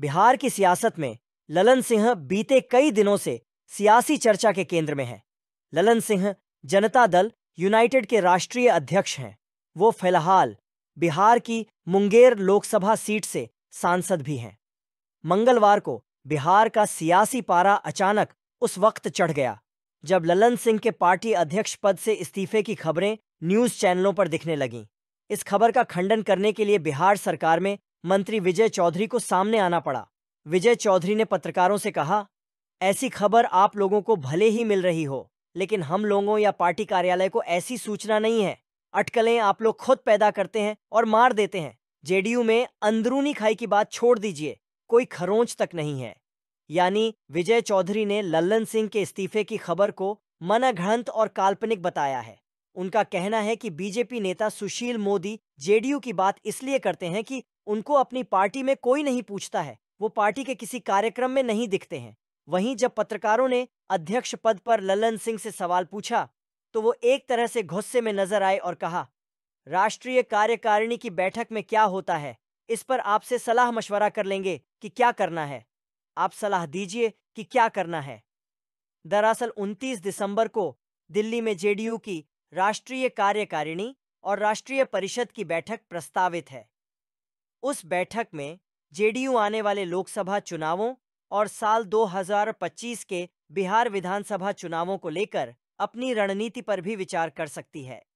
बिहार की सियासत में ललन सिंह बीते कई दिनों से सियासी चर्चा के केंद्र में हैं ललन सिंह जनता दल यूनाइटेड के राष्ट्रीय अध्यक्ष हैं वो फिलहाल बिहार की मुंगेर लोकसभा सीट से सांसद भी हैं मंगलवार को बिहार का सियासी पारा अचानक उस वक्त चढ़ गया जब ललन सिंह के पार्टी अध्यक्ष पद से इस्तीफे की खबरें न्यूज चैनलों पर दिखने लगीं इस खबर का खंडन करने के लिए बिहार सरकार में मंत्री विजय चौधरी को सामने आना पड़ा विजय चौधरी ने पत्रकारों से कहा ऐसी खबर आप लोगों को भले ही मिल रही हो लेकिन हम लोगों या पार्टी कार्यालय को ऐसी सूचना नहीं है अटकलें आप लोग खुद पैदा करते हैं और मार देते हैं जेडीयू में अंदरूनी खाई की बात छोड़ दीजिए कोई खरोंच तक नहीं है यानी विजय चौधरी ने लल्लन सिंह के इस्तीफे की खबर को मनाघड़ंत और काल्पनिक बताया है उनका कहना है कि बीजेपी नेता सुशील मोदी जेडीयू की बात इसलिए करते हैं कि उनको अपनी पार्टी में कोई नहीं पूछता है वो पार्टी के किसी कार्यक्रम में नहीं दिखते हैं वहीं जब पत्रकारों ने अध्यक्ष पद पर ललन सिंह से सवाल पूछा तो वो एक तरह से गुस्से में नजर आए और कहा राष्ट्रीय कार्यकारिणी की बैठक में क्या होता है इस पर आपसे सलाह मशवरा कर लेंगे कि क्या करना है आप सलाह दीजिए कि क्या करना है दरअसल 29 दिसंबर को दिल्ली में जेडीयू की राष्ट्रीय कार्यकारिणी और राष्ट्रीय परिषद की बैठक प्रस्तावित है उस बैठक में जेडीयू आने वाले लोकसभा चुनावों और साल 2025 के बिहार विधानसभा चुनावों को लेकर अपनी रणनीति पर भी विचार कर सकती है